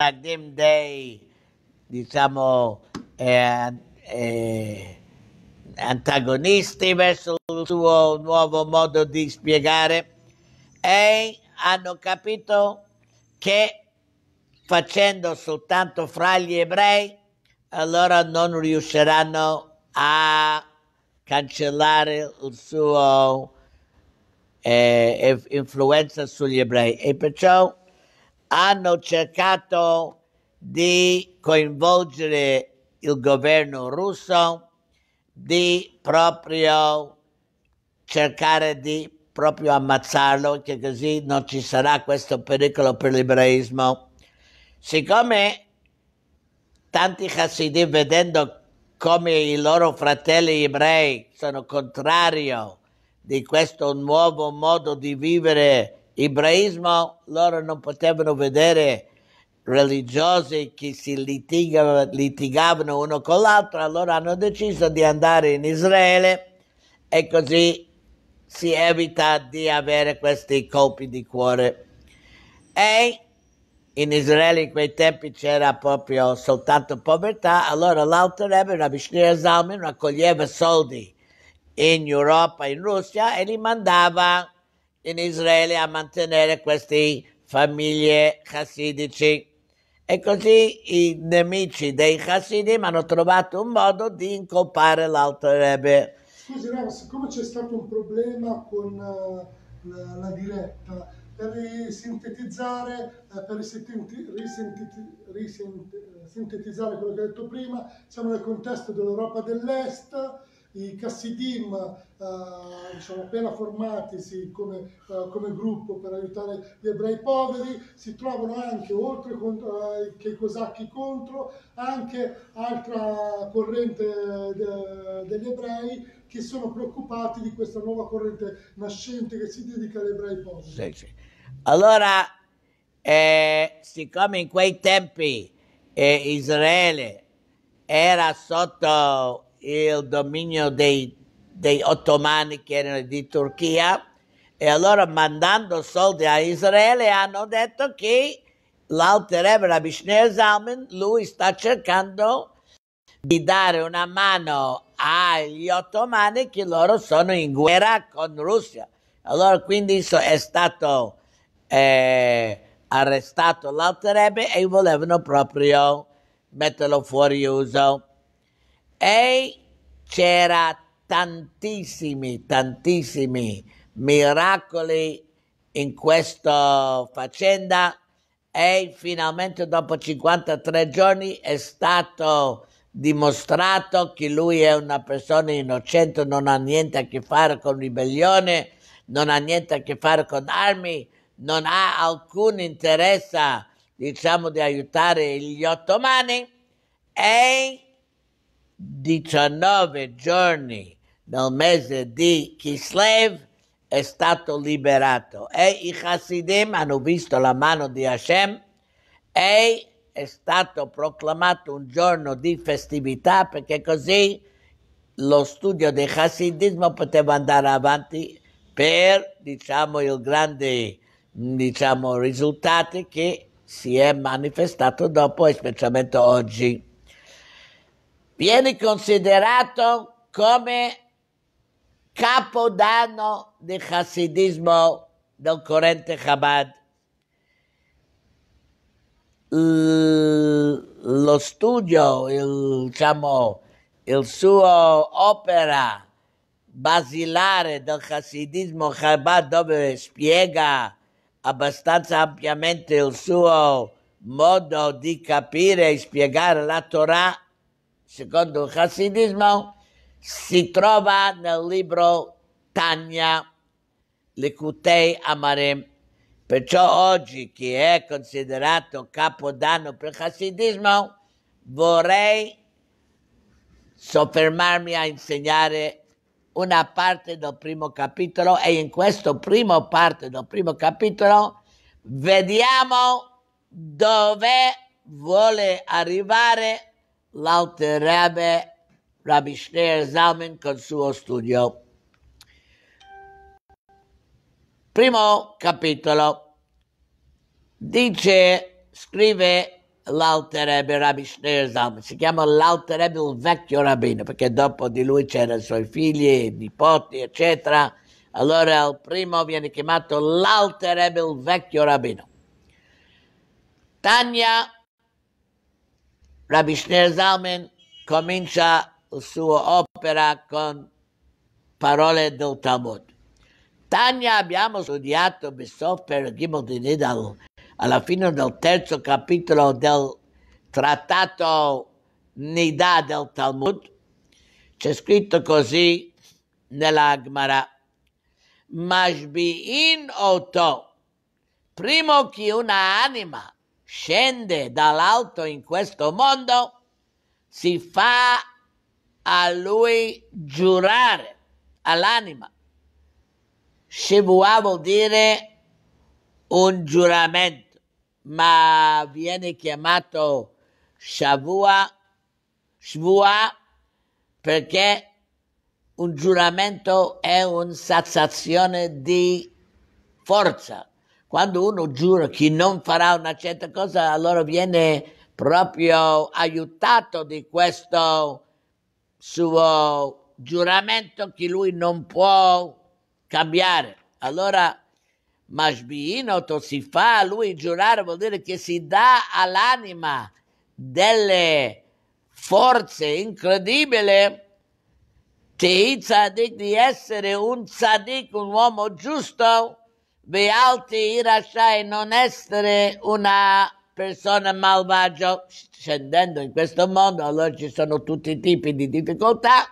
a Game Day, diciamo, eh, eh, antagonisti verso il suo nuovo modo di spiegare e hanno capito che facendo soltanto fra gli ebrei allora non riusciranno a cancellare il suo eh, influenza sugli ebrei e perciò hanno cercato di coinvolgere il governo russo, di proprio cercare di proprio ammazzarlo, che così non ci sarà questo pericolo per l'ebraismo Siccome tanti Hasidim, vedendo come i loro fratelli ebrei sono contrario di questo nuovo modo di vivere ebraismo loro non potevano vedere religiosi che si litigavano, litigavano uno con l'altro, allora hanno deciso di andare in Israele e così si evita di avere questi colpi di cuore. E in Israele in quei tempi c'era proprio soltanto povertà, allora l'alto Rebbe, Rabbi Shneur Zalman, raccoglieva soldi in Europa, in Russia e li mandava in Israele a mantenere queste famiglie chassidici. E così i nemici dei Hasidim hanno trovato un modo di incolpare l'altro Rebbe. Scusi, Rava, siccome c'è stato un problema con uh, la, la, diretta, per eh, eh, sintetizzare, uh, per risintetizzare risent- risent- quello che ho detto prima, siamo nel contesto dell'Europa dell'Est i Cassidim eh, diciamo, appena formatisi come, eh, come, gruppo per aiutare gli ebrei poveri, si trovano anche, oltre contro, eh, che i cosacchi contro, anche altra corrente de, eh, degli ebrei che sono preoccupati di questa nuova corrente nascente che si dedica agli ebrei poveri. Sì, sì. Allora, eh, siccome in quei tempi eh, Israele era sotto il dominio dei, dei ottomani che erano di Turchia e allora mandando soldi a Israele hanno detto che l'alter Rebbe Rabbi Shneer Zalman lui sta cercando di dare una mano agli ottomani che loro sono in guerra con Russia. Allora quindi è stato eh, arrestato l'alter e volevano proprio metterlo fuori uso. Ehi, c'era tantissimi, tantissimi miracoli in questa faccenda e finalmente dopo 53 giorni è stato dimostrato che lui è una persona innocente, non ha niente a che fare con ribellione, non ha niente a che fare con armi, non ha alcun interesse, diciamo, di aiutare gli ottomani Ehi, 19 giorni nel mese di Kislev è stato liberato e i Hasidim hanno visto la mano di Hashem e è stato proclamato un giorno di festività perché così lo studio del Hasidismo poteva andare avanti per diciamo il grande diciamo risultati che si è manifestato dopo specialmente oggi viene considerato come capodanno del Hasidismo del corrente Chabad. Lo studio, il, diciamo, il suo opera basilare del Hasidismo Chabad dove spiega abbastanza ampiamente il suo modo di capire e spiegare la Torah secondo il Hasidismo, si trova nel libro Tanya Likutei Amarim. Perciò oggi, che è considerato capodanno per il Hasidismo, vorrei soffermarmi a insegnare una parte del primo capitolo e in questa prima parte del primo capitolo vediamo dove vuole arrivare L'Alte Rebbe Rabbi Schneer Zalman col suo studio. Primo capitolo. Dice, scrive l'Alte Rebbe Rabbi Schneer Zalman, si chiama l'Alte Rebbe il vecchio rabbino, perché dopo di lui c'erano i suoi figli, i nipoti, eccetera. Allora il primo viene chiamato l'Alte Rebbe il vecchio rabbino. Tania Rabbi Schneer Zalman comincia la sua opera con parole del Talmud. Tania abbiamo studiato Besoffer Gimel di Nidal alla fine del terzo capitolo del trattato Nida del Talmud. C'è scritto così nella Gemara. in oto, primo che una anima scende dall'alto in questo mondo, si fa a lui giurare all'anima. Shivua vuol dire un giuramento, ma viene chiamato Shavuah Shvua, perché un giuramento è una sensazione di forza, quando uno giura che non farà una certa cosa, allora viene proprio aiutato di questo suo giuramento che lui non può cambiare. Allora, Masbiinoto si fa, lui giurare vuol dire che si dà all'anima delle forze incredibili Tei Tzadik di essere un Tzadik, un uomo giusto, Bealti Irashai non essere una persona malvagia scendendo in questo mondo, allora ci sono tutti i tipi di difficoltà,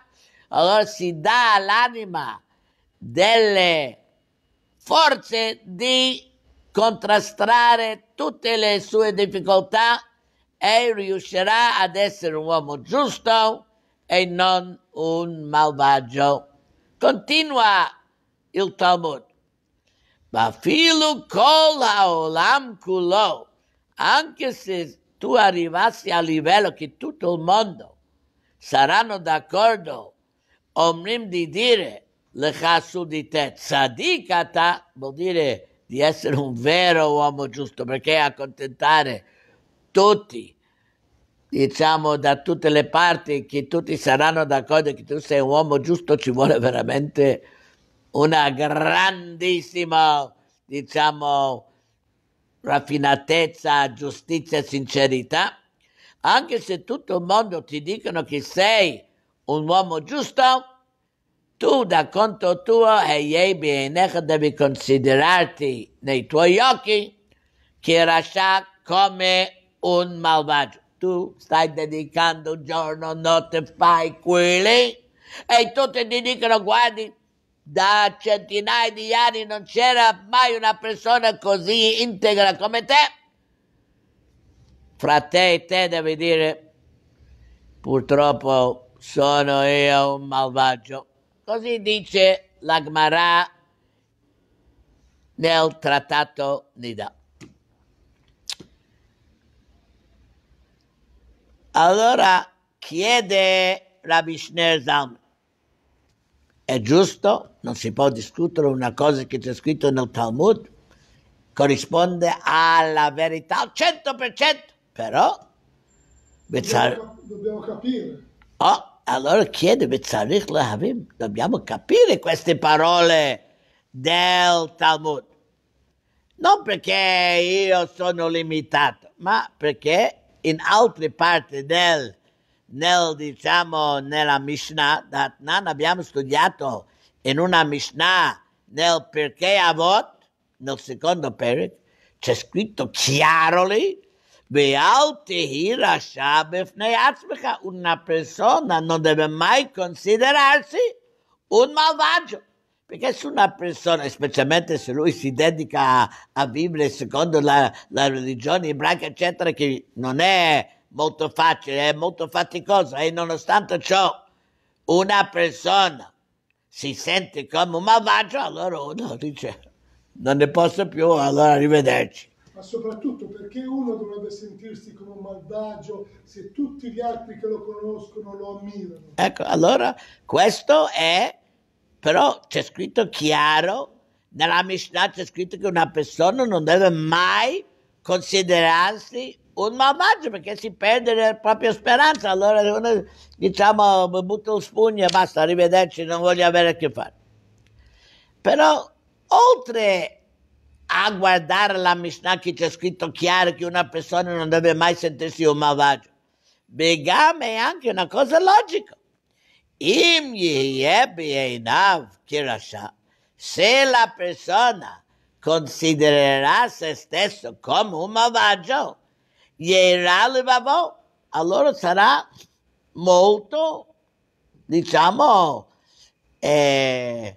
allora si dà all'anima delle forze di contrastare tutte le sue difficoltà e riuscirà ad essere un uomo giusto e non un malvagio. Continua il Talmud. Bafilu kol haolam kulo, anche se tu arrivassi al livello che tutto il mondo saranno d'accordo, omrim di dire le chasu di te, tzadikata, vuol dire di essere un vero uomo giusto, perché accontentare tutti, diciamo da tutte le parti, che tutti saranno d'accordo che tu sei un uomo giusto, ci vuole veramente una grandissima, diciamo, raffinatezza, giustizia e sincerità, anche se tutto il mondo ti dicono che sei un uomo giusto, tu da conto tuo e devi considerarti nei tuoi occhi che Rasha come un malvagio. Tu stai dedicando giorno, notte, fai quelli e tutti ti dicono guardi da centinaia di anni non c'era mai una persona così integra come te. Fra te e te devi dire, purtroppo sono io un malvagio. Così dice l'Agmarà nel trattato Nida. Allora chiede Rabbi Shner è giusto, non si può discutere una cosa che c'è scritto nel Talmud, corrisponde alla verità al 100%, però... Dobbiamo, dobbiamo capire. Oh, allora chiede Bezzarich Lahavim, dobbiamo capire queste parole del Talmud. Non perché io sono limitato, ma perché in altre parti del nel, diciamo, nella Mishnah, non abbiamo studiato in una Mishnah nel perché Avot, nel secondo peric, c'è scritto chiaro lì, una persona non deve mai considerarsi un malvagio, perché se una persona, specialmente se lui si dedica a, a vivere secondo la, la religione ebraica, eccetera, che non è molto facile, è eh? molto faticosa e nonostante ciò una persona si sente come un malvagio, allora uno dice non ne posso più, allora arrivederci. Ma soprattutto perché uno dovrebbe sentirsi come un malvagio se tutti gli altri che lo conoscono lo ammirano? Ecco, allora questo è, però c'è scritto chiaro, nella Mishnah c'è scritto che una persona non deve mai considerarsi un malvagio perché si perde la propria speranza, allora uno diciamo butta un spugno e basta, arrivederci, non voglio avere a che fare. Però oltre a guardare la Mishnah che c'è scritto chiaro che una persona non deve mai sentirsi un malvagio, Begame è anche una cosa logica. Im kirasha. Se la persona considererà se stesso come un malvagio, Gliela levavò, allora sarà molto, diciamo, eh,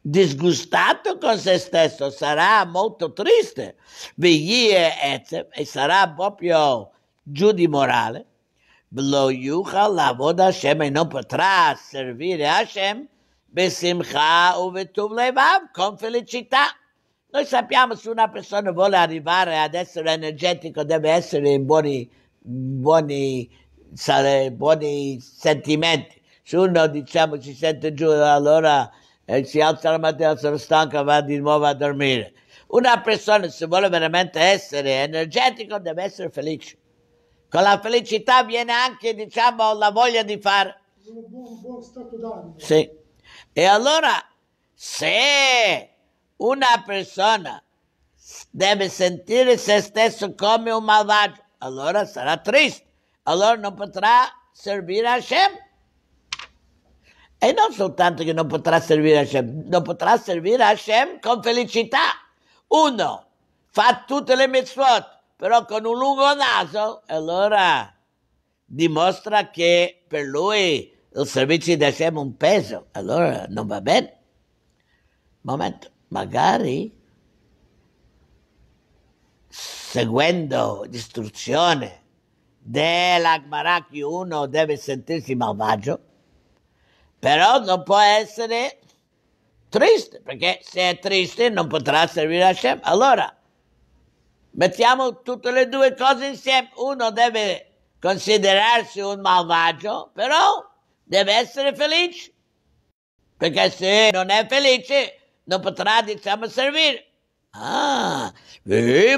disgustato con se stesso, sarà molto triste, viglie etzem, e sarà proprio giù di morale. Lo la voda Hashem e non potrà servire Hashem besimcha uvetuv vetuv levav, con felicità. Noi sappiamo se una persona vuole arrivare ad essere energetico deve essere in buoni, buoni, sare, buoni sentimenti. Se uno diciamo si sente giù allora eh, si alza la mattina, sono stanca, va di nuovo a dormire. Una persona se vuole veramente essere energetico deve essere felice. Con la felicità viene anche diciamo la voglia di fare. Un buon, buon stato d'animo. Sì. E allora se una persona deve sentire se stesso come un malvagio, allora sarà triste, allora non potrà servire Hashem. E non soltanto che non potrà servire Hashem, non potrà servire Hashem con felicità. Uno, fa tutte le mitzvot, però con un lungo naso, allora dimostra che per lui il servizio di Hashem è un peso, allora non va bene. Momento magari seguendo l'istruzione dell'Agmarà che uno deve sentirsi malvagio, però non può essere triste, perché se è triste non potrà servire Hashem. Allora, mettiamo tutte le due cose insieme. Uno deve considerarsi un malvagio, però deve essere felice, perché se non è felice non potrà, diciamo, servire. Ah, se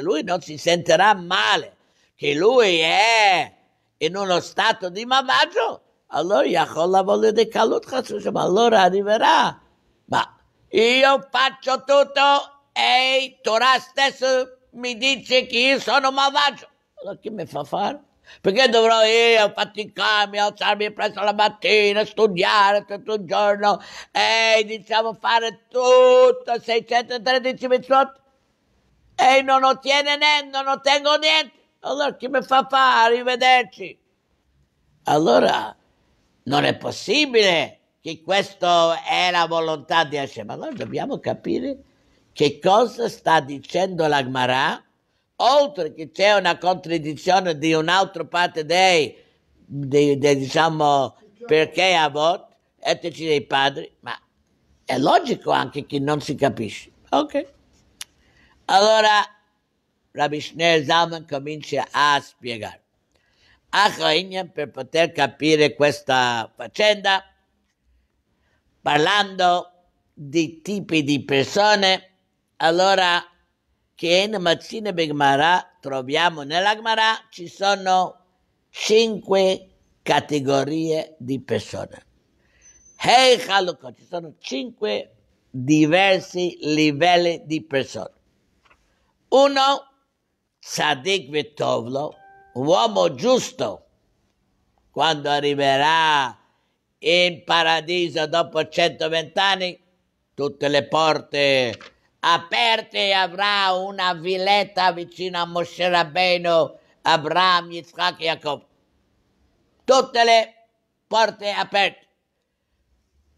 lui non si sentirà male, che lui è in uno stato di malvagio, allora Yachola vuole di Kalut Chasushim, allora arriverà. Ma io faccio tutto e Torah stesso mi dice che io sono malvagio. Allora chi mi fa fare? Perché dovrò io faticarmi, alzarmi presto la mattina, studiare tutto il giorno e diciamo fare tutto 613 mitzvot? E non ottiene niente, non ottengo niente. Allora chi mi fa fare? Arrivederci. Allora non è possibile che questa è la volontà di Hashem. Allora dobbiamo capire che cosa sta dicendo l'Agmarà oltre che c'è una contraddizione di un'altra parte dei, di, di, diciamo, perché a volte etici dei padri, ma è logico anche che non si capisce. Ok. Allora, Rabbi Schneer Zalman comincia a spiegare. Achoignan, per poter capire questa faccenda, parlando di tipi di persone, allora che in Mazzine Begmara troviamo nella Gmara ci sono cinque categorie di persone. Hei Chalukot, ci sono cinque diversi livelli di persone. Uno, Sadik Vitovlo, uomo giusto, quando arriverà in paradiso dopo 120 anni, tutte le porte aperte avrà una villetta vicino a Moshe Rabbeinu, Abramo, Yitzhak e Jacob. Tutte le porte aperte.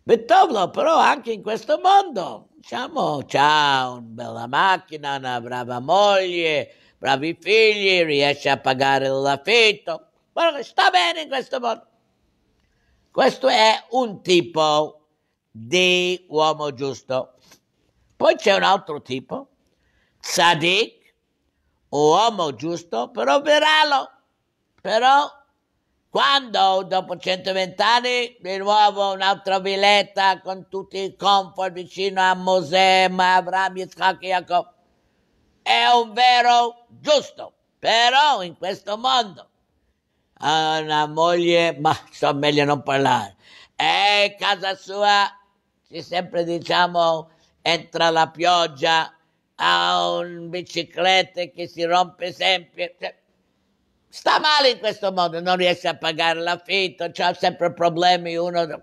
Beethoven però anche in questo mondo, diciamo, ha una bella macchina, una brava moglie, bravi figli, riesce a pagare l'affitto, sta bene in questo mondo. Questo è un tipo di uomo giusto. Poi c'è un altro tipo, Tzadik, uomo giusto, però viralo. Però quando dopo 120 anni di nuovo un'altra villetta con tutti i comfort vicino a Mosè, ma Avram, Yitzhak, Jacob, è un vero giusto, però in questo mondo ha una moglie, ma so meglio non parlare, è casa sua, ci sempre diciamo entra la pioggia, ha un biciclette che si rompe sempre. Sta male in questo modo, non riesce a pagare l'affitto, ha sempre problemi uno.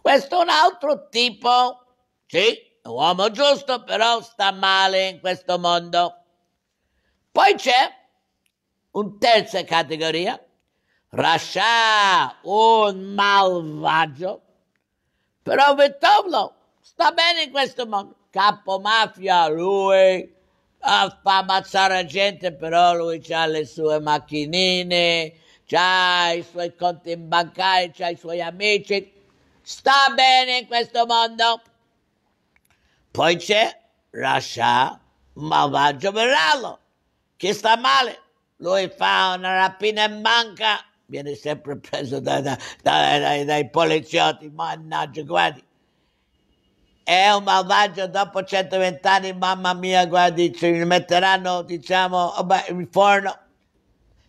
Questo è un altro tipo, sì, è uomo giusto, però sta male in questo mondo. Poi c'è un terza categoria, Rasha, un malvagio, però Vitovlo sta bene in questo modo. Capo mafia, lui fa ammazzare gente, però lui ha le sue macchinine, ha i suoi conti in bancari, ha i suoi amici. Sta bene in questo mondo. Poi c'è Rasha Malvagio Verallo, che sta male. Lui fa una rapina in banca, viene sempre preso da, da, da, dai poliziotti, mannaggia, guardi è un malvagio dopo 120 anni, mamma mia, guarda, ci mi metteranno, diciamo, in forno.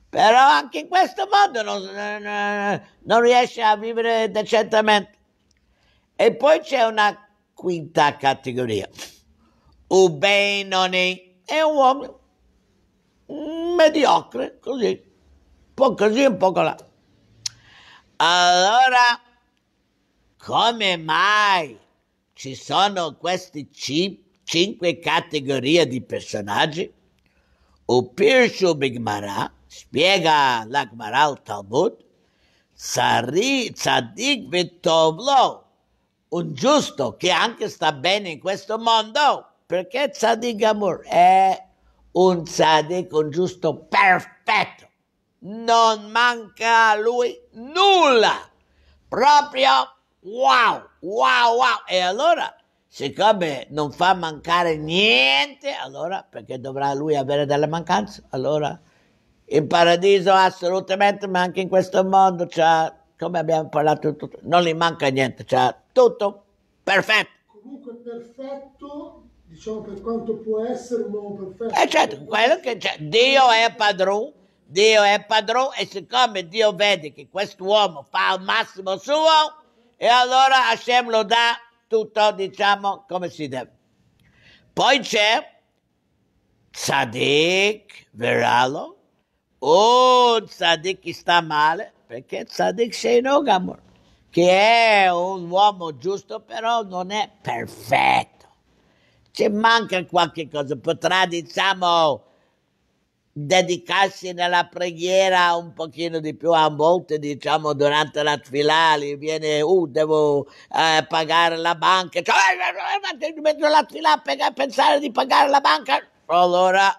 Però anche in questo modo non, eh, non riesce a vivere decentemente. E poi c'è una quinta categoria. Ubeinoni è un uomo mediocre, così, un po' così, un po' là. Allora, come mai ci sono queste c- cinque categorie di personaggi? O Pirshu Bigmara spiega la al Talmud, Tzadik Vitovlo, un giusto che anche sta bene in questo mondo, perché Tzadik Amur è un Tzadik, un giusto perfetto, non manca a lui nulla, proprio wow! wow wow e allora siccome non fa mancare niente allora perché dovrà lui avere delle mancanze allora in paradiso assolutamente ma anche in questo mondo cioè, come abbiamo parlato tutto, non gli manca niente cioè, tutto perfetto comunque perfetto diciamo per quanto può essere un uomo perfetto e eh, certo quello che c'è Dio è padrone Dio è padrone e siccome Dio vede che quest'uomo fa il massimo suo e allora Hashem lo dà tutto, diciamo, come si deve. Poi c'è Tzadik, Veralo, un Tzadik che sta male, perché Tzadik Sheinogam, che è un uomo giusto, però non è perfetto. Ci manca qualche cosa, potrà, diciamo, dedicarsi nella preghiera un pochino di più a volte diciamo durante la tfilali viene uh devo eh, pagare la banca cioè, eh, eh, eh, mentre la a pensare di pagare la banca allora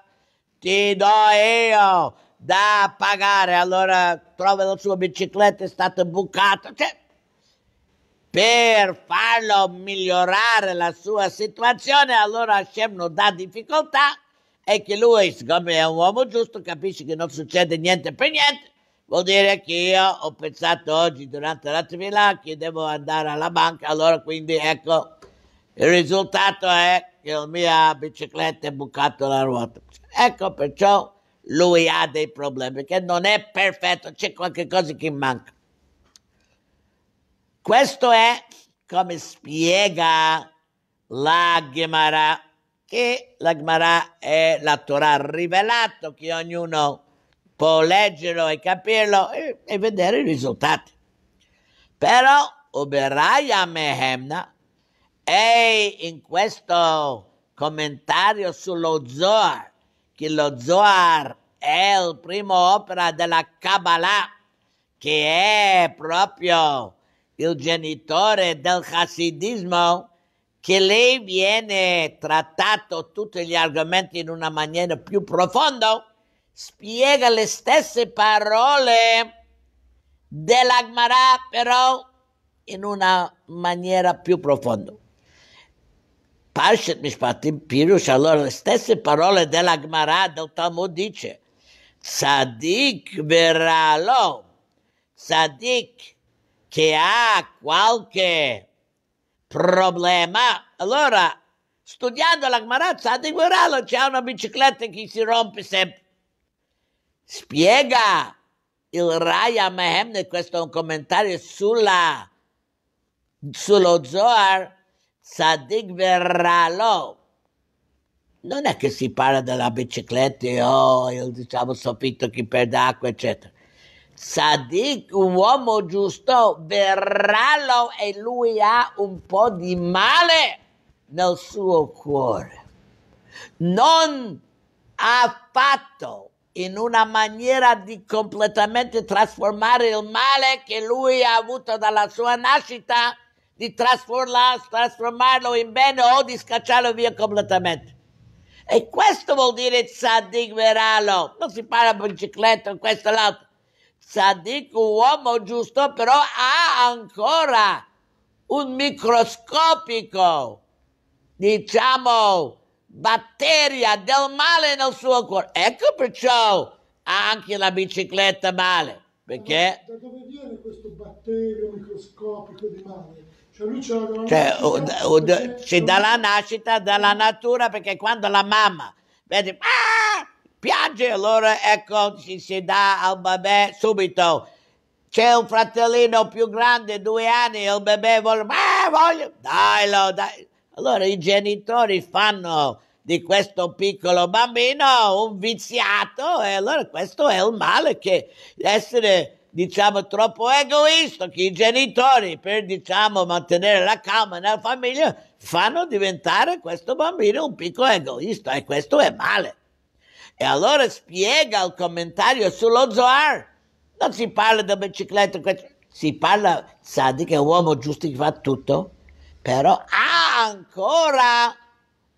ti do io da pagare allora trova la sua bicicletta è stata bucata cioè, per farlo migliorare la sua situazione allora Hashem non dà difficoltà è che lui, siccome è un uomo giusto, capisce che non succede niente per niente. Vuol dire che io ho pensato oggi durante la trivela che devo andare alla banca, allora quindi ecco, il risultato è che la mia bicicletta è bucata la ruota. Ecco perciò lui ha dei problemi, che non è perfetto, c'è qualche cosa che manca. Questo è come spiega la Gemara che la Gemara e la Torah ha rivelato, che ognuno può leggerlo e capirlo e, e vedere i risultati. Però Uberaya Mehemna e in questo commentario sullo Zohar, che lo Zohar è la prima opera della Kabbalah, che è proprio il genitore del Hasidismo, che lei viene trattato tutti gli argomenti in una maniera più profonda, spiega le stesse parole dell'Agmarà, però in una maniera più profonda. Parshat Mishpatim Pirush, allora le stesse parole dell'Agmarà del Talmud dice Tzadik verrà Tzadik che ha qualche problema. Allora, studiando la Gmarazza di Guerrero c'è una bicicletta che si rompe sempre. Spiega il Raya Mehemne, questo è un commentario sulla, sullo Zohar, Sadik Verralo. Non è che si parla della bicicletta, oh, il diciamo soffitto che perde acqua, eccetera. Sadiq, un uomo giusto, verrà e lui ha un po' di male nel suo cuore. Non ha fatto in una maniera di completamente trasformare il male che lui ha avuto dalla sua nascita, di trasformarlo in bene o di scacciarlo via completamente. E questo vuol dire Sadiq Veralo. Non si parla di bicicletta, questo e l'altro Sadiq, uomo giusto, però ha ancora un microscopico, diciamo, batteria del male nel suo cuore. Ecco perciò anche la bicicletta male. Perché? da dove viene questo batterio microscopico di male? Cioè, lui c'è cioè, o, o, c'è cioè, dalla nascita, dalla natura, perché quando la mamma vede, ah! spiagge, allora ecco ci si dà al bebè subito. C'è un fratellino più grande, due anni, e il bebè vuole, ma voglio, dai, dai. Allora i genitori fanno di questo piccolo bambino un viziato e allora questo è il male che essere diciamo troppo egoista che i genitori per diciamo mantenere la calma nella famiglia fanno diventare questo bambino un piccolo egoista e questo è male. E allora spiega il commentario sullo Zohar. Non si parla di bicicletta, si parla, Sadi che è un uomo giusto che fa tutto, però ha ancora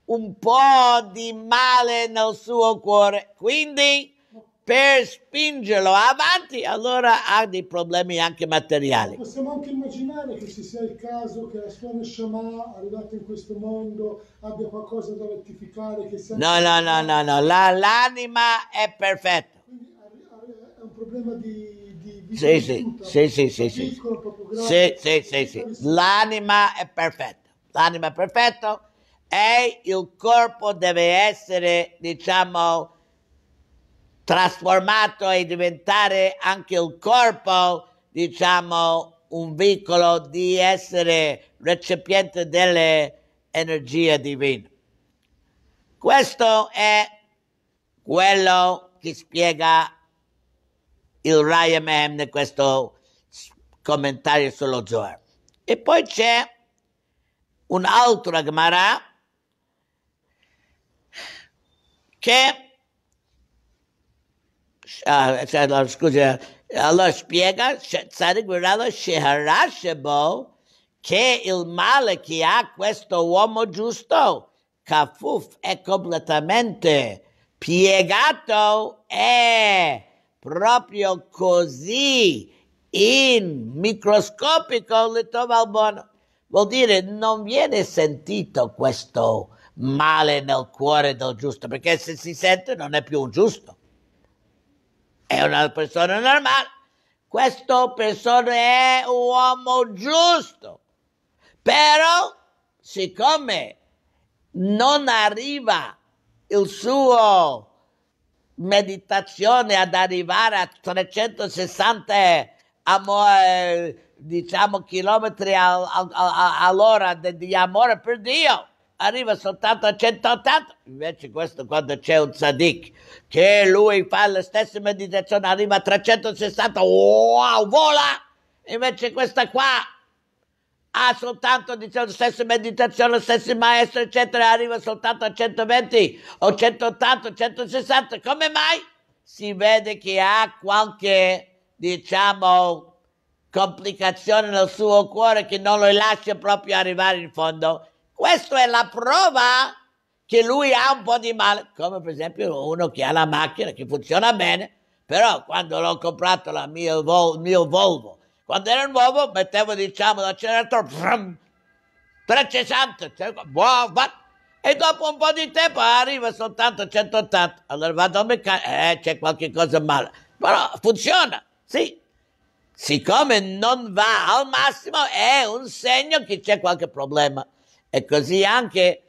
un po' di male nel suo cuore. Quindi per spingerlo avanti, allora ha dei problemi anche materiali. Possiamo anche immaginare che ci sia il caso che la sua Neshama, arrivata in questo mondo, abbia qualcosa da rettificare. No, no, no, no, no, La, l'anima è perfetta. Quindi è un problema di... di, di sì, sì, sì, sì, sì, sì. sì, sì, sì, L'anima è perfetta. L'anima è perfetta e il corpo deve essere, diciamo trasformato e diventare anche il corpo, diciamo, un veicolo di essere recipiente dell'energia divina. Questo è quello che spiega il Rayamem in questo commentario sullo Zohar. E poi c'è un altro Gemara che uh, no, eh, allora spiega Tzadik Mirala Sheharashebo che il male che ha questo uomo giusto, Kafuf, è completamente piegato e proprio così in microscopico litoval buono. Vuol dire non viene sentito questo male nel cuore del giusto, perché se si sente non è più un giusto è una persona normale, questa persona è un uomo giusto, però siccome non arriva il suo meditazione ad arrivare a 360 amore, eh, diciamo chilometri all'ora di amore per Dio arriva soltanto a 180, invece questo quando c'è un Zadik che lui fa le stesse meditazioni arriva a 360, wow, vola! Invece questa qua ha soltanto diciamo, la stessa meditazione, lo stesso maestro, eccetera, arriva soltanto a 120 o 180, 160, come mai? Si vede che ha qualche, diciamo, complicazione nel suo cuore che non lo lascia proprio arrivare in fondo questa è la prova che lui ha un po' di male, come per esempio uno che ha la macchina che funziona bene, però quando l'ho comprato la mia Vol- il mio Volvo, quando era nuovo mettevo diciamo l'acceleratore per 60, cioè, e dopo un po' di tempo arriva soltanto 180, allora vado a meccanico, eh c'è qualche cosa male, però funziona, sì. Siccome non va al massimo è un segno che c'è qualche problema. E così anche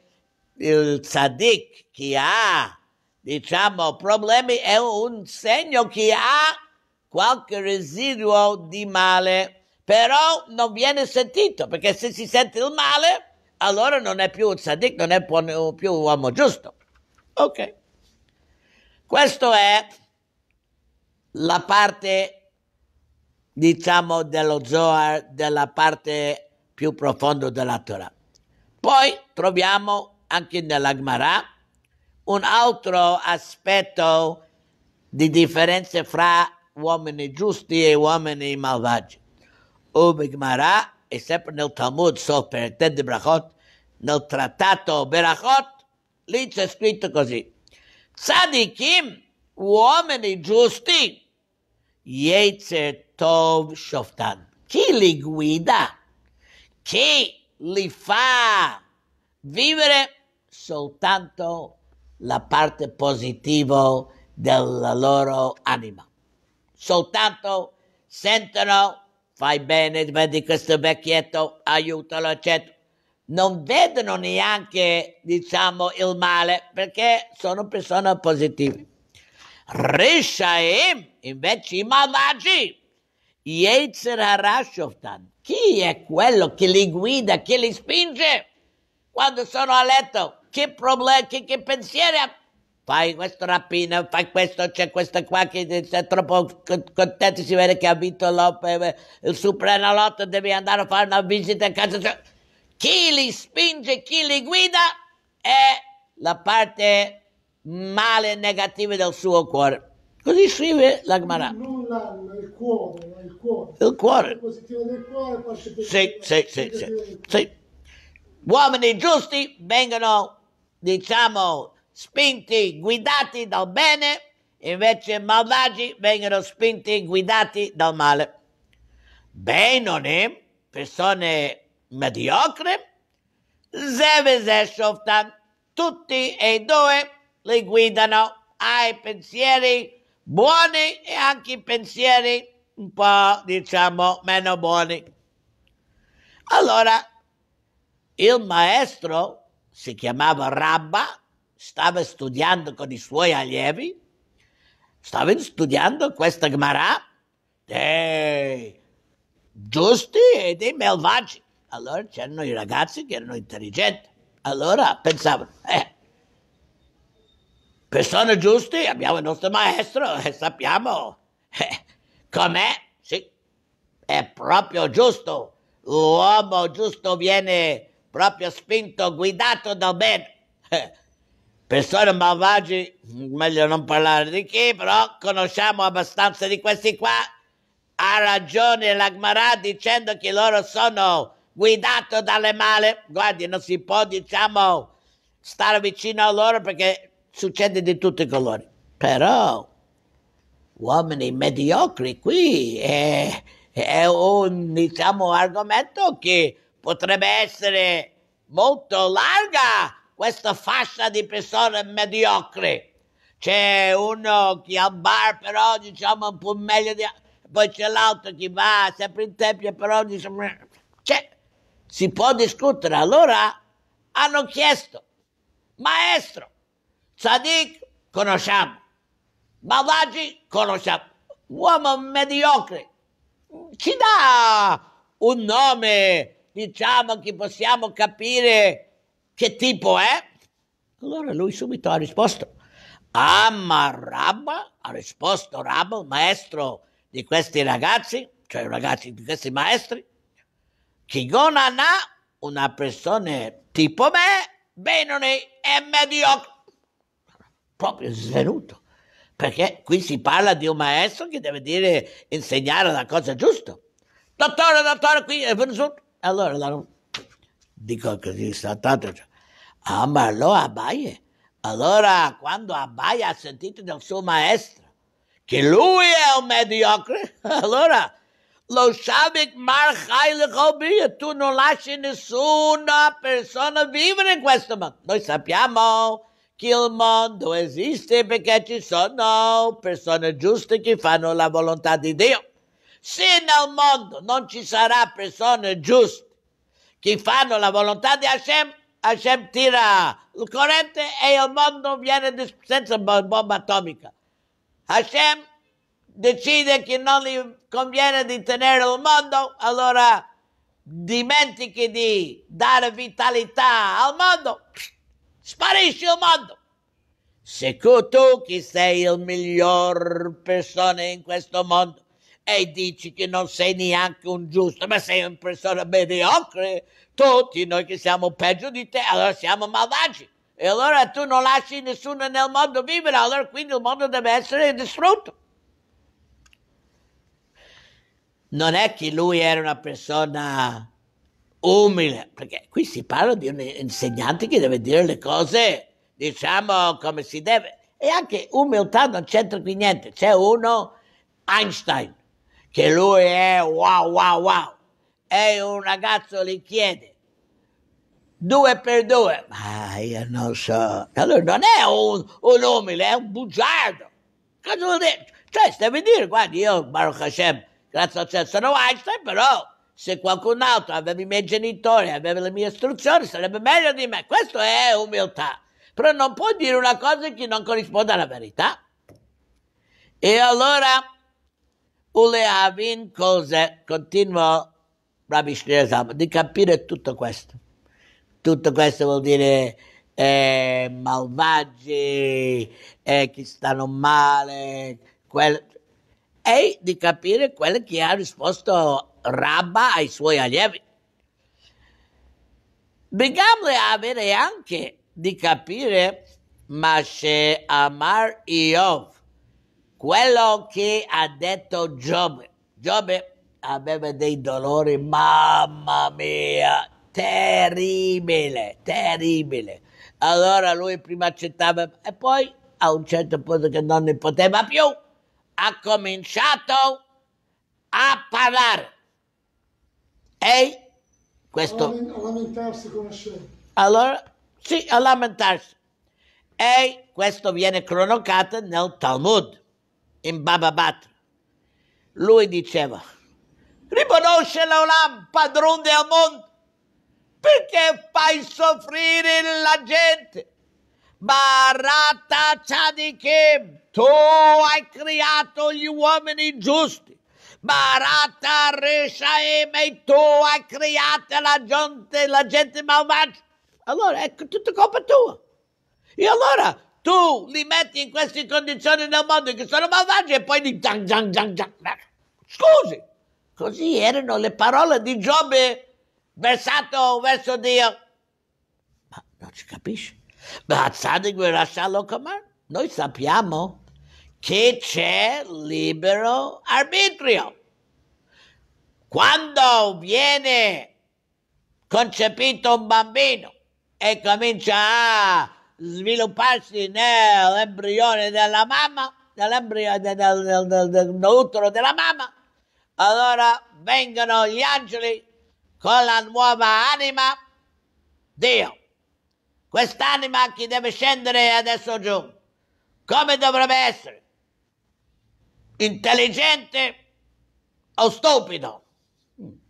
il tzaddik che ha, diciamo, problemi è un segno che ha qualche residuo di male, però non viene sentito, perché se si sente il male, allora non è più un tzaddik, non è più un uomo giusto. Ok. Questo è la parte, diciamo, dello Zohar, della parte più profonda della Torah. Poi troviamo anche nella Gemara un altro aspetto di differenza fra uomini giusti e uomini malvagi. Ove Gemara e sempre nel Talmud, so per te di Brachot, nel trattato Berachot, lì c'è scritto così. Tzadikim, uomini giusti, Yetzer Tov Shoftan. Chi li guida? Chi li fa vivere soltanto la parte positiva della loro anima. Soltanto sentono, fai bene, vedi questo vecchietto, aiutalo, eccetera. Non vedono neanche, diciamo, il male perché sono persone positive. Rishaim, invece i malvagi, Yetzer Harashoftan, chi è quello che li guida, che li spinge? Quando sono a letto, che problemi, che, che pensieri ha? Fai questo rapino, fai questo, c'è questo qua che è troppo contento, si vede che ha vinto il Suprenalotto, devi andare a fare una visita a casa. Chi li spinge, chi li guida è la parte male e negativa del suo cuore. Così scrive la Gmarà. Non l'hanno il cuore cuore. Il cuore. sì, sì, sì, sì, sì. Uomini giusti vengono, diciamo, spinti, guidati dal bene, invece malvagi vengono spinti, guidati dal male. Benoni, persone mediocre, Zeveseshoftan, tutti e due li guidano ai pensieri buoni e anche i pensieri un po', diciamo, meno buoni. Allora, il maestro si chiamava Rabba, stava studiando con i suoi allievi, stava studiando questa Gemara dei giusti e dei malvagi. Allora c'erano i ragazzi che erano intelligenti. Allora pensavano, eh, persone giuste, abbiamo il nostro maestro e sappiamo eh, Com'è? Sì, è proprio giusto. L'uomo giusto viene proprio spinto, guidato da bene. Persone malvagi, meglio non parlare di chi, però conosciamo abbastanza di questi qua. Ha ragione l'Agmarà dicendo che loro sono guidati dalle male. Guardi, non si può, diciamo, stare vicino a loro perché succede di tutti i colori. Però uomini mediocri qui è, è un diciamo, argomento che potrebbe essere molto larga questa fascia di persone mediocri. C'è uno che al bar però diciamo un po' meglio di... Poi c'è l'altro che va sempre in tempio però diciamo... Cioè, si può discutere. Allora hanno chiesto, maestro, Sadiq conosciamo, Baldacci conosciamo, uomo mediocre, ci dà un nome, diciamo, che possiamo capire che tipo è? Allora lui subito ha risposto, Amma Rabba, ha risposto Rabba, maestro di questi ragazzi, cioè ragazzi di questi maestri, chi non ha una persona tipo me, benone è mediocre, proprio svenuto perché qui si parla di un maestro che deve dire insegnare la cosa giusta. Dottore, dottore, qui è venuto. Allora, allora dico così, saltato. Cioè, ah, ma lo abbaia. Allora, quando Abbaia ha sentito dal suo maestro che lui è un mediocre, allora lo shabik Shabbat Marchailikobia, tu non lasci nessuna persona vivere in questo mondo. Noi sappiamo che il mondo esiste perché ci sono persone giuste che fanno la volontà di Dio. Se nel mondo non ci sarà persone giuste che fanno la volontà di Hashem, Hashem tira il corrente e il mondo viene senza bomba atomica. Hashem decide che non gli conviene di tenere il mondo, allora dimentichi di dare vitalità al mondo sparisci il mondo. Se tu che sei il miglior persona in questo mondo e dici che non sei neanche un giusto, ma sei una persona mediocre, tutti noi che siamo peggio di te, allora siamo malvagi. E allora tu non lasci nessuno nel mondo vivere, allora quindi il mondo deve essere distrutto. Non è che lui era una persona umile, perché qui si parla di un insegnante che deve dire le cose, diciamo, come si deve. E anche umiltà non c'entra qui niente. C'è uno, Einstein, che lui è wow, wow, wow. E un ragazzo gli chiede, due per due, ma io non so. Allora non è un, un umile, è un bugiardo. Cosa vuol dire? Cioè, si deve dire, guardi, io, Baruch Hashem, grazie a Dio, sono Einstein, però se qualcun altro aveva i miei genitori, aveva le mie istruzioni, sarebbe meglio di me. Questo è umiltà. Però non puoi dire una cosa che non corrisponde alla verità. E allora, Uleavin cose, continuò Rabbi Shneezama, di capire tutto questo. Tutto questo vuol dire eh, malvagi, eh, che stanno male, quel... e di capire quello che ha risposto Rabba ai suoi allievi. Begamle avere anche di capire Mashe Amar Iov, quello che ha detto Giobbe. Giobbe aveva dei dolori, mamma mia, terribile, terribile. Allora lui prima accettava e poi a un certo punto che non ne poteva più, ha cominciato a parlare. Ehi, questo... A lamentarsi con Hashem. Allora, sì, a lamentarsi. Ehi, questo viene cronocato nel Talmud, in Baba Batra. Lui diceva, riconosce l'Olam, padrone del mondo, perché fai soffrire la gente? Barata Chadikim, tu hai creato gli uomini giusti Barata Reshaim e tu hai creato la gente, la gente malvagia. Allora è ecco, tutta colpa tua. E allora tu li metti in queste condizioni nel mondo che sono malvagi e poi di zang, zang, zang, zang. Scusi, così erano le parole di Giobbe versato verso Dio. Ma non ci capisci? Ma Tzadik verrà Shalom Noi sappiamo che c'è libero arbitrio. Quando viene concepito un bambino e comincia a svilupparsi nell'embrione della mamma, nell'embrione nell'utero del, del, del, della mamma, allora vengono gli angeli con la nuova anima, Dio. Quest'anima che deve scendere adesso giù, come dovrebbe essere? intelligente o stupido?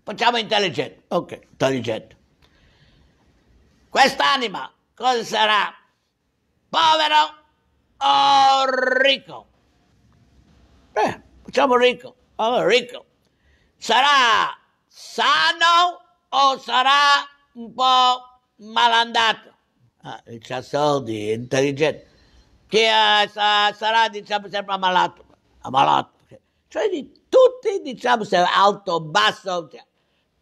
Facciamo intelligente. Ok, intelligente. Quest'anima cosa sarà? Povero o ricco? Eh, facciamo ricco. Allora, ricco. Sarà sano o sarà un po' malandato? Ah, c'ha soldi, intelligente. Chi eh, sa, sarà, diciamo, sempre malato amalot, cioè di tutti, diciamo se alto o basso, cioè,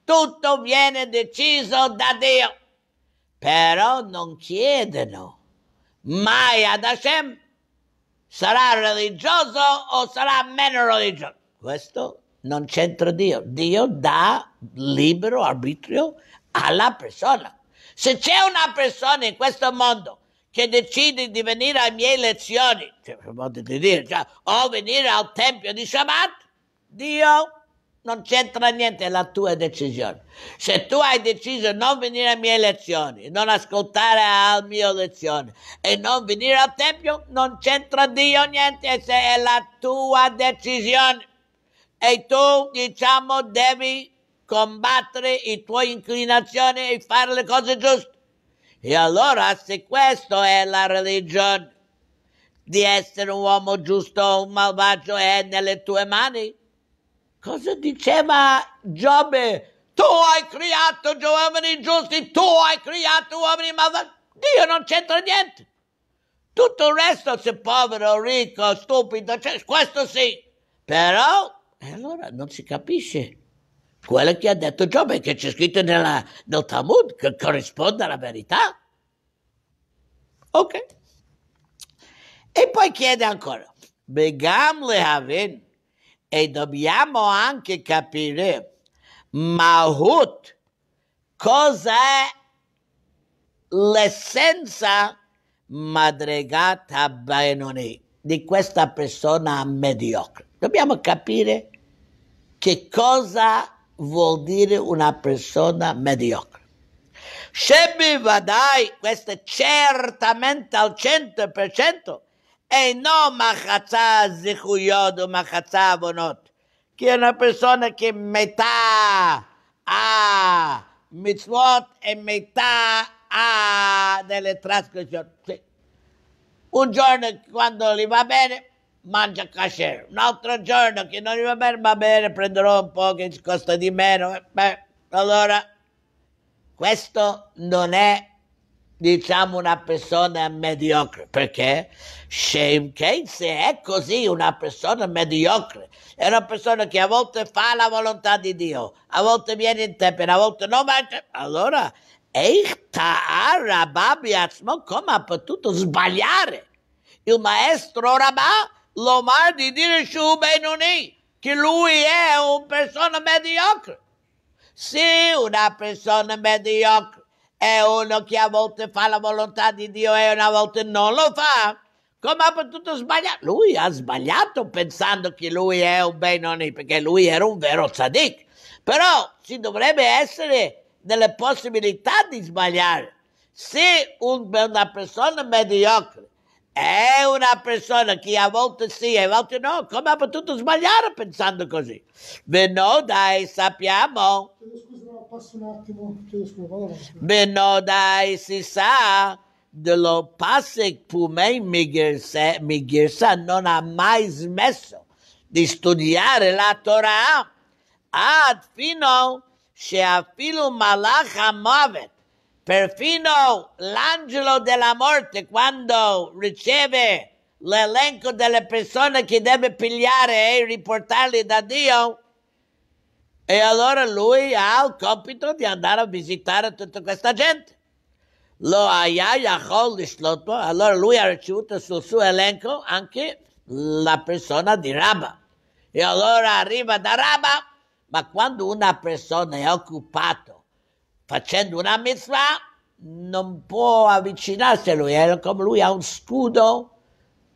tutto viene deciso da Dio, però non chiedono mai ad Hashem sarà religioso o sarà meno religioso. Questo non c'entra Dio. Dio dà libero arbitrio alla persona. Se c'è una persona in questo mondo che decide di venire alle mie lezioni, cioè, potete dire, cioè, o venire al Tempio di Shabbat, Dio non c'entra niente, la tua decisione. Se tu hai deciso di non venire alle mie lezioni, non ascoltare la mia lezione e non venire al Tempio, non c'entra Dio niente, se è la tua decisione. E tu, diciamo, devi combattere le tue inclinazioni e fare le cose giuste. E allora se questa è la religione di essere un uomo giusto o un malvagio è nelle tue mani, cosa diceva Giobbe? Tu hai creato uomini giusti, tu hai creato uomini malvagi. Dio non c'entra niente. Tutto il resto, se povero, ricco, stupido, cioè, questo sì. Però, allora non si capisce quello che ha detto Giobbe, che c'è scritto nella, nel Talmud, che corrisponde alla verità. Ok. E poi chiede ancora, Begam Lehavin, e dobbiamo anche capire, Mahut, cosa è l'essenza madregata Benoni di questa persona mediocre. Dobbiamo capire che cosa vuol dire una persona mediocre. Shemi Vadai, questo è certamente al 100%, e non Machatzah Zichuyod o Machatzah Avonot, che è una persona che metà ha mitzvot e metà ha delle trasgressioni. Sì. Un giorno quando gli va bene, mangia cashier, un altro giorno che non mi va bene, va bene, prenderò un po' che ci costa di meno. Beh, allora, questo non è, diciamo, una persona mediocre, perché Shane Gates è così, una persona mediocre, è una persona che a volte fa la volontà di Dio, a volte viene in tempera, a volte non va in tempera. Allora, Eichta Rabbah come ha potuto sbagliare? Il maestro Rabbah l'Omar di dire su Benoni che lui è una persona mediocre. Se una persona mediocre è uno che a volte fa la volontà di Dio e una volta non lo fa, come ha potuto sbagliare? Lui ha sbagliato pensando che lui è un Benoni, perché lui era un vero tzaddik. Però ci dovrebbe essere delle possibilità di sbagliare. Se una persona mediocre É uma pessoa que a volta sim, e a não. Como é que todos sbagliare pensando così? Beh, no, dai, sappiamo. Beh, no, dai, si sa dello Pasek Pume Migirsa não ha mai messo de estudar a Torah ad fino che afilo Malach Amavet Perfino l'angelo della morte, quando riceve l'elenco delle persone che deve pigliare e riportarli da Dio, e allora lui ha il compito di andare a visitare tutta questa gente. Lo allora lui ha ricevuto sul suo elenco anche la persona di Rabba. E allora arriva da Rabba, ma quando una persona è occupata facendo una mitzvah non può avvicinarsi a lui, è come lui ha un scudo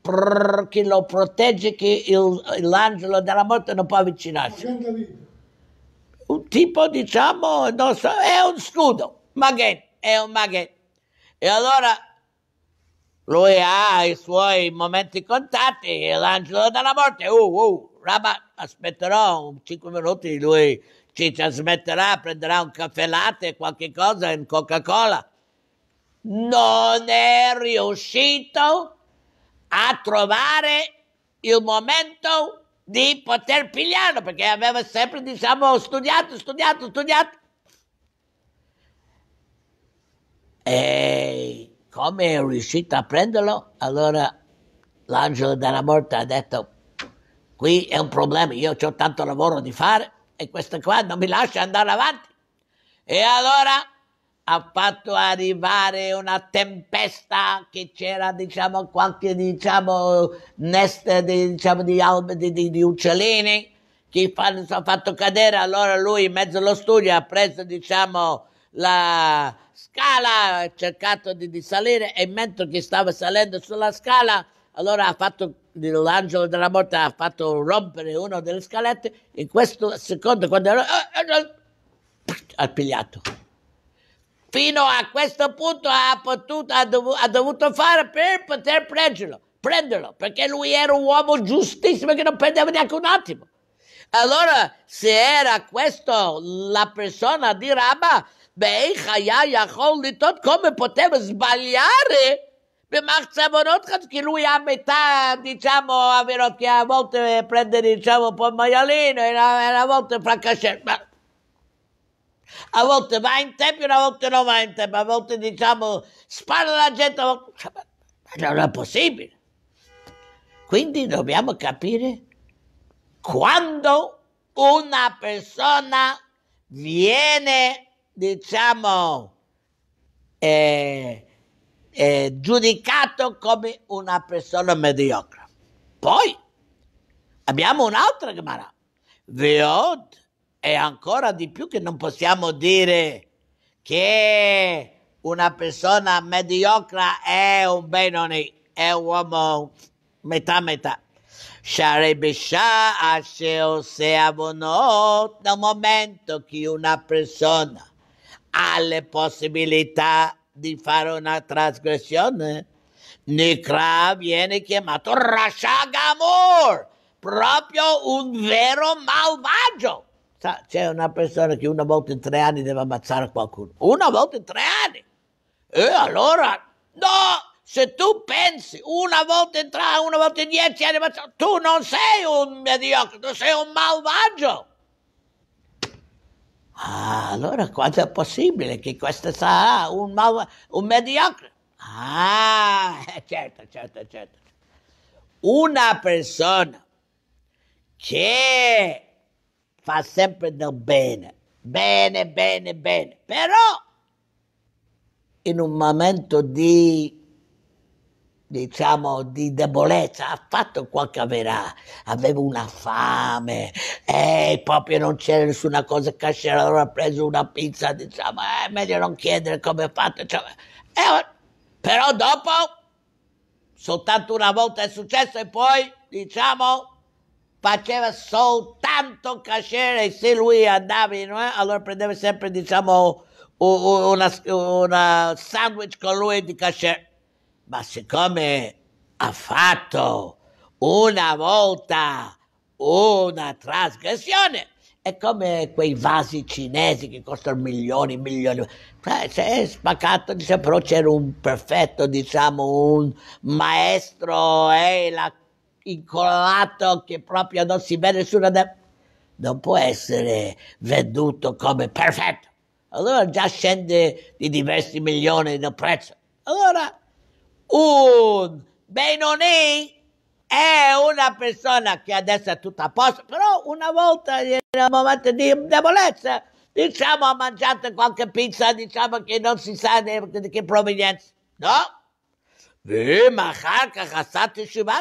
prrr, che lo protegge, che il, l'angelo della morte non può avvicinarsi. Un tipo, diciamo, so, è un scudo, maghen, è un maghen. E allora lui ha i suoi momenti contati, l'angelo della morte, uh, uh, rabbà, aspetterò 5 minuti, lui ci trasmetterà, prenderà un caffè latte, qualche cosa, in Coca-Cola. Non è riuscito a trovare il momento di poter pigliarlo perché aveva sempre, diciamo, studiato, studiato, studiato. E come è riuscito a prenderlo? Allora l'angelo della morte ha detto: Qui è un problema, io ho tanto lavoro da fare e questa qua non mi lascia andare avanti. E allora ha fatto arrivare una tempesta che c'era diciamo qualche diciamo nest di, diciamo, di, albe, di, di, di uccellini che fanno, sono fatto cadere allora lui in mezzo allo studio ha preso diciamo la scala ha cercato di, di salire e mentre che stava salendo sulla scala allora ha fatto l'angelo della morte ha fatto rompere una delle scalette in questo secondo quando era, eh, eh, ha pigliato fino a questo punto ha, potuto, ha, dovuto, ha dovuto fare per poter prenderlo, prenderlo perché lui era un uomo giustissimo che non prendeva neanche un attimo allora se era questa la persona di Rabba beh, come poteva sbagliare Massimo Notras che lui a metà diciamo a che a volte prende diciamo un po' il maialino e una, una volta francascello ma a volte va in tempo una volta non va in tempo a volte diciamo spara la gente a volte... ma non è possibile quindi dobbiamo capire quando una persona viene diciamo eh, eh, giudicato come una persona mediocre. Poi abbiamo un'altra Gemara, Veod, è ancora di più che non possiamo dire che una persona mediocre è un benoni, è un uomo metà metà. Sarebbe Shaseo se avonot dal momento che una persona ha le possibilità di fare una trasgressione, Nikra viene chiamato Rashagamur, proprio un vero malvagio. Sa, c'è una persona che una volta in tre anni deve ammazzare qualcuno, una volta in tre anni. E allora, no, se tu pensi una volta in tre, una volta in dieci anni, tu non sei un mediocre, tu sei un malvagio. Ah, allora quanto è possibile che questo sarà un, mal, un mediocre? Ah, eh, certo, certo, certo. Una persona che fa sempre del bene, bene, bene, bene, però in un momento di diciamo, di debolezza, ha fatto qualche averà, aveva una fame, e eh, proprio non c'era nessuna cosa cascera, allora ha preso una pizza, diciamo, è eh, meglio non chiedere come ha fatto, cioè, eh, però dopo, soltanto una volta è successo e poi, diciamo, faceva soltanto cascere e se lui andava in, allora prendeva sempre, diciamo, una, una sandwich con lui di cascere ma siccome ha fatto una volta una trasgressione, è come quei vasi cinesi che costano milioni e milioni. Cioè, se è spaccato, diciamo, però c'era un perfetto, diciamo, un maestro e eh, l'ha incollato che proprio non si vede nessuno. Da... Non può essere venduto come perfetto. Allora già scende di diversi milioni di prezzo. Allora un Benoni è una persona che adesso è tutta a posto, però una volta in un momento di debolezza, diciamo, ha mangiato qualche pizza, diciamo che non si sa di, che provenienza, no? Ma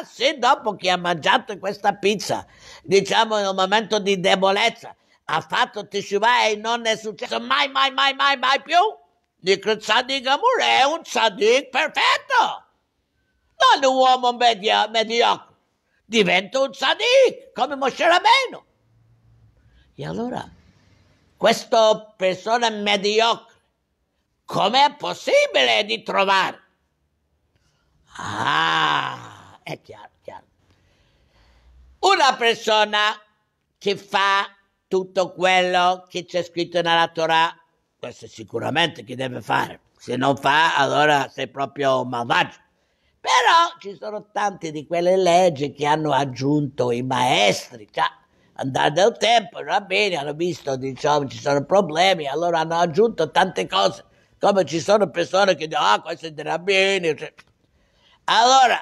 sì, dopo che ha mangiato questa pizza, diciamo in un momento di debolezza, ha fatto teshuva e non è successo mai, mai, mai, mai, mai più. Nicret Sadig Amur è un Sadig perfetto, non un uomo media, mediocre, diventa un Sadig come Moshe Rabbeinu. E allora, questa persona mediocre, com'è possibile di trovare? Ah, è chiaro, chiaro. Una persona che fa tutto quello che c'è scritto nella Torah questo sicuramente chi deve fare. Se non fa, allora sei proprio malvagio. Però ci sono tante di quelle leggi che hanno aggiunto i maestri, cioè andando il tempo, va bene, hanno visto, diciamo, ci sono problemi, allora hanno aggiunto tante cose, come ci sono persone che dicono, ah, questo andrà bene. Cioè. Allora,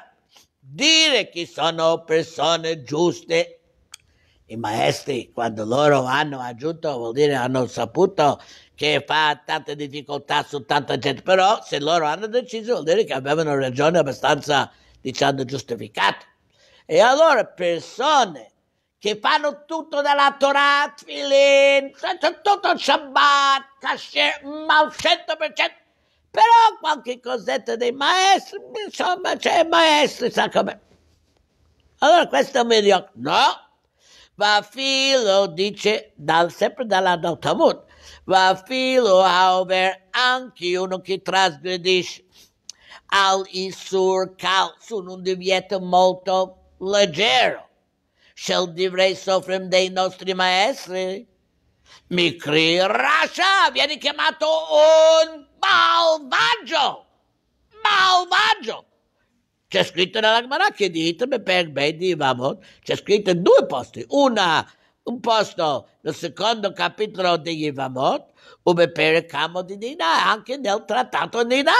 dire che sono persone giuste. I maestri, quando loro hanno aggiunto, vuol dire hanno saputo che fa tante difficoltà su tanta gente, però se loro hanno deciso vuol dire che avevano ragione abbastanza, diciamo, giustificata. E allora persone che fanno tutto dalla Torah, Tfilin, tutto il Shabbat, Kasher, ma un 100%, però qualche cosetta dei maestri, insomma c'è cioè, il maestro, sa com'è. Allora questo è un mediocre. No, va filo dice dal, sempre dalla Talmud va filo anche uno che trasgredisce al Isur Kal su un divieto molto leggero. Shall dovrei soffrire dei nostri maestri? mi Mikri Rasha viene chiamato un malvagio! Malvagio! C'è scritto nella Gemara che di Hitler per Bedi Vamot c'è scritto in due posti, una un posto nel secondo capitolo di Yevamot, come per il Camo di Nina, anche nel trattato di Nina.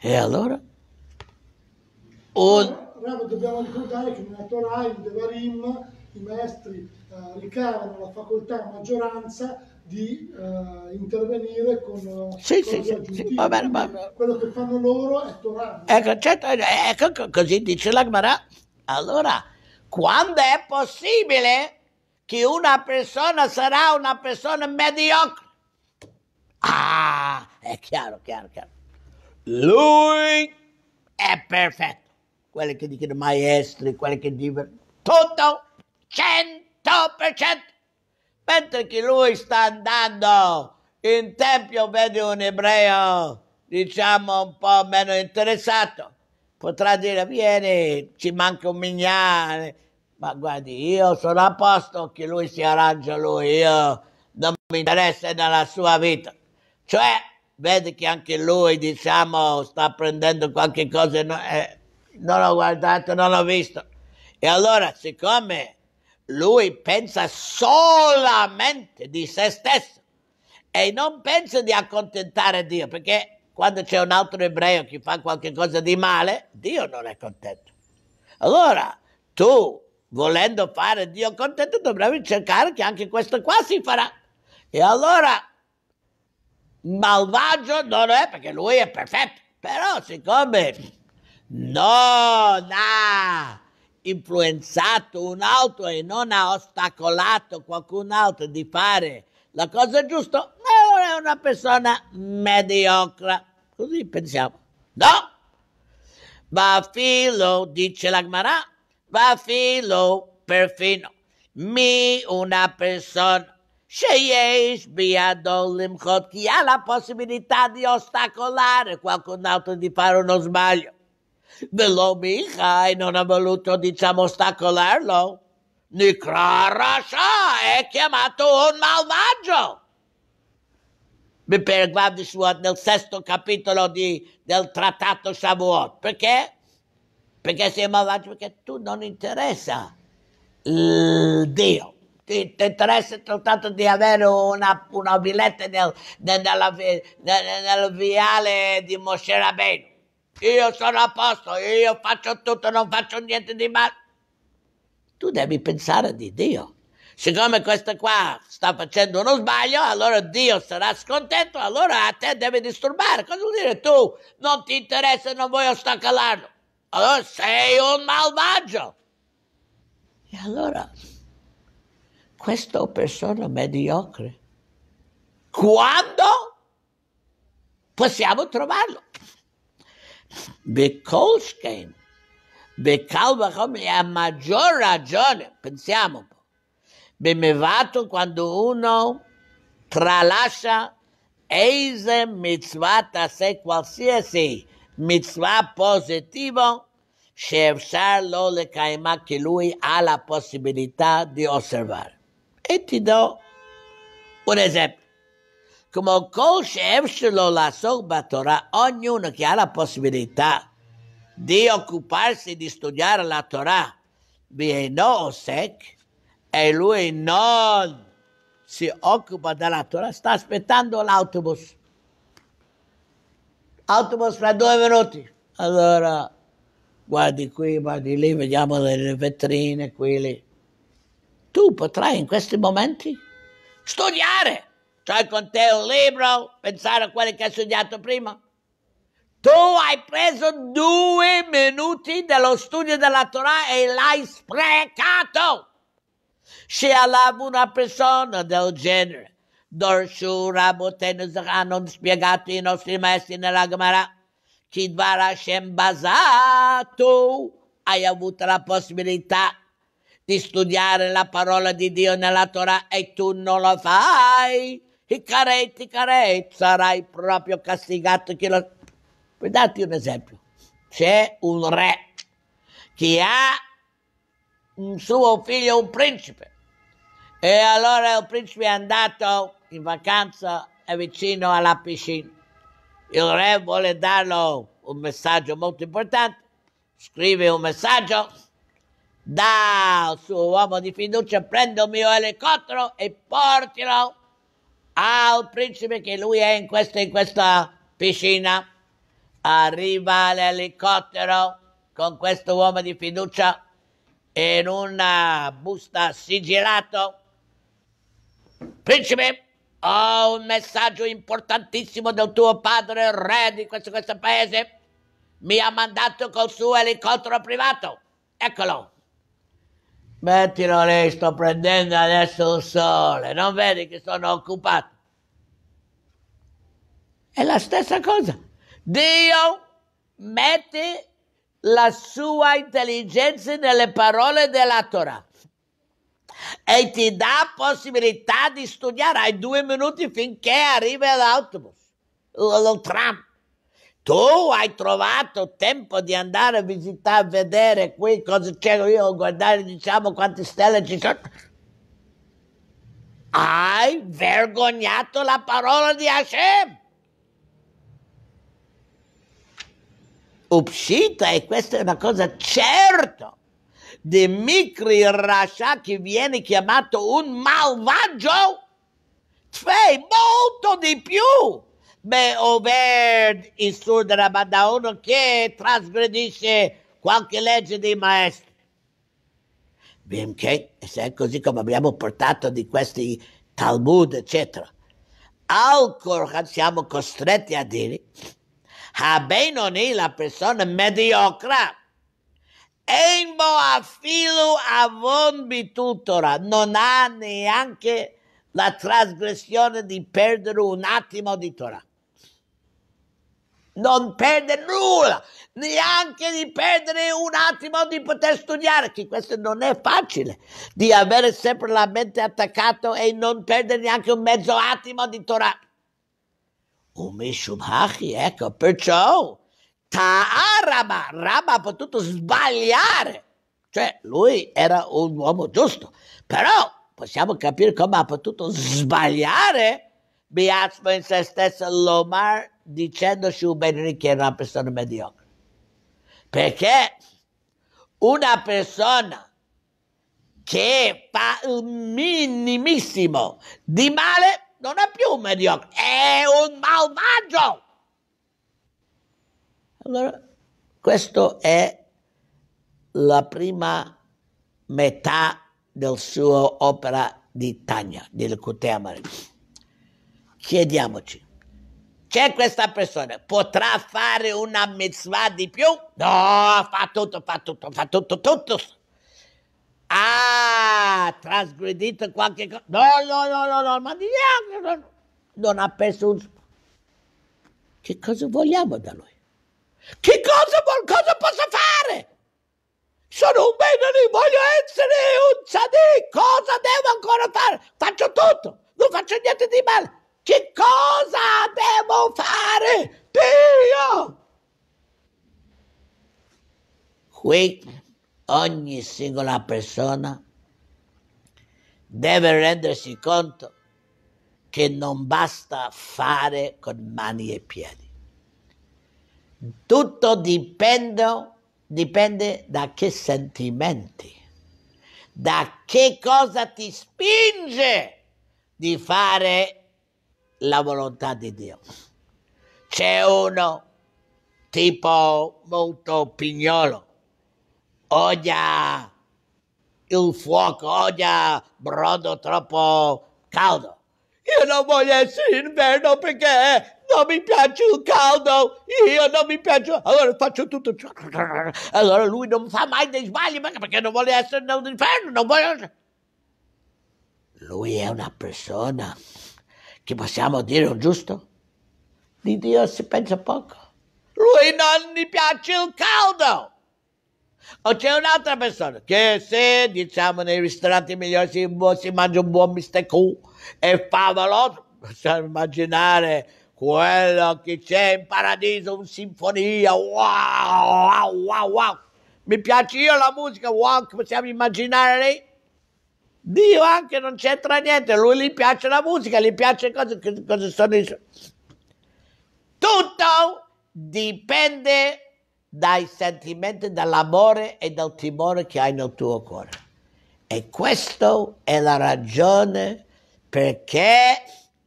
E allora? Un... Bravo, dobbiamo ricordare che nella Torah, in Devarim, i maestri eh, ricavano la facoltà a maggioranza di eh, intervenire con eh, sì, sì, sì, va bene, va bene. quello che fanno loro è Torah. Ecco, certo, ecco, ecco così dice la Gemara. Allora, quando è possibile che una persona sarà una persona mediocre? Ah, è chiaro, chiaro, chiaro. Lui è perfetto. Quelli che dicono maestri, quelli che dicono tutto, 100%. Mentre che lui sta andando in tempio, vede un ebreo, diciamo, un po' meno interessato potrà dire vieni, ci manca un mignale, ma guardi, io sono a posto che lui si arrangia lui, io non mi interessa nella sua vita. Cioè, vedi che anche lui, diciamo, sta prendendo qualche cosa, no, eh, non ho guardato, non ho visto. E allora, siccome lui pensa solamente di se stesso e non pensa di accontentare Dio, perché quando c'è un altro ebreo che fa qualcosa di male, Dio non è contento. Allora, tu, volendo fare Dio contento, dovrai cercare che anche questo qua si farà. E allora, malvagio non è perché lui è perfetto, però siccome non ha influenzato un altro e non ha ostacolato qualcun altro di fare la cosa giusta, ma eh, è una persona mediocre. Così pensiamo. No! Va filo, dice l'Agmarà, va filo perfino. Mi una persona, Sheyesh biado limchot, chi ha la possibilità di ostacolare qualcun altro di fare uno sbaglio. Ve Velomichai non ha voluto, diciamo, ostacolarlo Nikra Rasha è chiamato un malvagio. Per Gvav di Shavuot, nel sesto capitolo di, del trattato Shavuot. Perché? Perché sei malvagio? Perché tu non interessa il Dio. Ti, ti interessa soltanto di avere una, una villetta nel, nel, nella, nel, nel viale di Moshe Rabbeinu. Io sono a posto, io faccio tutto, non faccio niente di male tu devi pensare di Dio. Siccome questa qua sta facendo uno sbaglio, allora Dio sarà scontento, allora a te deve disturbare. Cosa vuol dire tu non ti interessa non vuoi ostacolarlo? Allora sei un malvagio. E allora, questa persona mediocre, quando possiamo trovarlo? Because game e a maggior ragione, pensiamo un po', bemevato quando uno tralascia eise mitzvah da sé qualsiasi mitzvah positivo, Shefshar lo le caima che lui ha la possibilità di osservare. E ti do un esempio. Come col Shefshar lo la Torah, ognuno che ha la possibilità di occuparsi di studiare la Torah. Vieno Osek e lui non si occupa della Torah, sta aspettando l'autobus. Autobus fra due minuti. Allora, guardi qui, guardi lì, vediamo le vetrine, qui, lì. Tu potrai in questi momenti studiare, cioè con te un libro, pensare a quello che hai studiato prima. Tu hai preso due minuti dello studio della Torah e l'hai sprecato. Se Shealab una persona del genere. Dorshu Rabotenu hanno spiegato i nostri maestri nella Gemara. Kidvar Hashem Basato. Hai avuto la possibilità di studiare la parola di Dio nella Torah e tu non lo fai. I caretti, caretti, sarai proprio castigato chi lo... Per darti un esempio, c'è un re che ha un suo figlio, un principe, e allora il principe è andato in vacanza è vicino alla piscina. Il re vuole darlo un messaggio molto importante, scrive un messaggio, dà al suo uomo di fiducia, prende il mio elicottero e portilo al principe che lui è in questa, in questa piscina arriva l'elicottero con questo uomo di fiducia in una eh, busta sigillato. Principe, ho un messaggio importantissimo dal tuo padre, re di questo, questo paese. Mi ha mandato col suo elicottero privato. Eccolo. Mettilo lì, sto prendendo adesso il sole. Non vedi che sono occupato? È la stessa cosa. Dio mette la sua intelligenza nelle parole della Torah e ti dà possibilità di studiare. Hai due minuti finché arriva l'autobus il tram. Tu hai trovato tempo di andare a visitare, a vedere qui cosa c'è io, guardare diciamo quante stelle ci sono. Hai vergognato la parola di Hashem. uscita, e questa è una cosa certa, di Mikri Rasha che viene chiamato un malvagio, fai molto di più. Beh, ovvero il sur della banda uno che trasgredisce qualche legge dei maestri. Benché, se è così come abbiamo portato di questi Talmud, eccetera, al Corhan siamo costretti a dire Abbenoni ah, la persona mediocre. Embo affilu avon bitutora, non ha neanche la trasgressione di perdere un attimo di Torah. Non perde nulla, neanche di perdere un attimo di poter studiare, che questo non è facile, di avere sempre la mente attaccata e non perdere neanche un mezzo attimo di Torah come Schumachi, ecco, perciò Taaraba, Raba ha potuto sbagliare, cioè lui era un uomo giusto, però possiamo capire come ha potuto sbagliare biasmo in se stesso Lomar dicendo Schumacher che era una persona mediocre, perché una persona che fa un minimissimo di male non è più un mediocre, è un malvagio. Allora, questa è la prima metà del suo opera di Tania, di Lecuteamare. Chiediamoci, c'è questa persona, potrà fare una mitzvah di più? No, fa tutto, fa tutto, fa tutto, tutto. Ah, trasgredito qualche cosa. No, no, no, no, no, ma diamo, non ha perso un... Che cosa vogliamo da lui? Che cosa, cosa posso fare? Sono un benedì, voglio essere un sadì, cosa devo ancora fare? Faccio tutto, non faccio niente di male. Che cosa devo fare? Dio! Qui ogni singola persona deve rendersi conto che non basta fare con mani e piedi. Tutto dipende, dipende da che sentimenti, da che cosa ti spinge di fare la volontà di Dio. C'è uno tipo molto pignolo odia il fuoco, odia brodo troppo caldo. Io non voglio essere in inverno perché non mi piace il caldo, io non mi piace, allora faccio tutto. Allora lui non fa mai dei sbagli perché non vuole essere nell'inferno, non vuole... Lui è una persona che possiamo dire un giusto? Di Dio si pensa poco. Lui non mi piace il caldo. O c'è un'altra persona che se diciamo nei ristoranti migliori si, si mangia un buon bistecco e favoloso, possiamo immaginare quello che c'è in paradiso, un sinfonia, wow, wow, wow, wow. Mi piace io la musica, wow, possiamo immaginare lì? Dio anche non c'entra niente, lui gli piace la musica, gli piace cose, cose sono... Tutto dipende dai sentimenti, dell'amore e del timore che hai nel tuo cuore. E questa è la ragione perché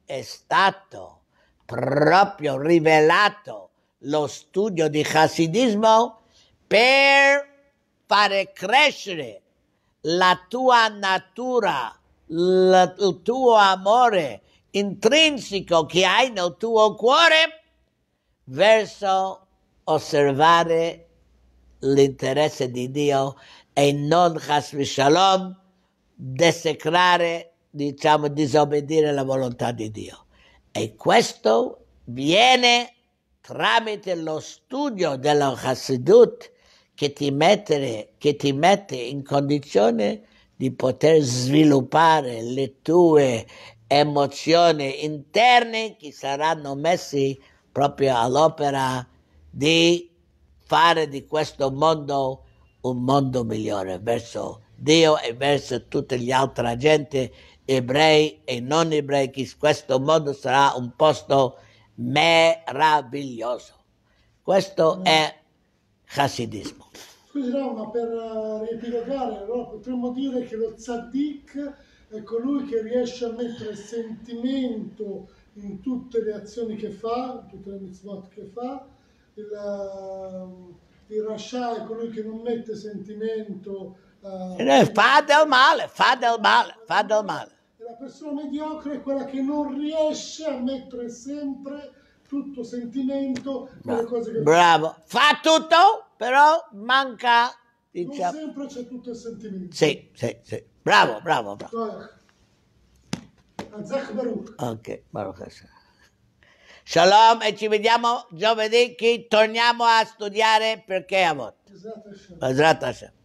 è stato proprio rivelato lo studio di Hasidismo per fare crescere la tua natura, il tuo amore intrinseco che hai nel tuo cuore verso osservare l'interesse di Dio e non chasvi shalom desecrare, diciamo, disobbedire la volontà di Dio. E questo viene tramite lo studio della Hasidut che ti, mettere, che ti mette in condizione di poter sviluppare le tue emozioni interne che saranno messe proprio all'opera di fare di questo mondo un mondo migliore verso Dio e verso tutta l'altra gente, ebrei e non ebrei, che questo mondo sarà un posto meraviglioso. Questo mm. è Hasidismo. Scusi no, ma per uh, riepilogare, no, potremmo dire che lo tzaddik è colui che riesce a mettere sentimento in tutte le azioni che fa, in tutte le mitzvot che fa, il, il Rasha è colui che non mette sentimento. Eh, eh fa del male, fa del male, fa del male. La persona mediocre è quella che non riesce a mettere sempre tutto sentimento nelle cose che Bravo, fa tutto, però manca. Diciamo. Non sempre c'è tutto il sentimento. Sì, sì, sì. Bravo, bravo, bravo. Azach Baruch. Ok, Baruch Hashem. Shalom e ci vediamo giovedì che torniamo a studiare perché a volte. Esatto.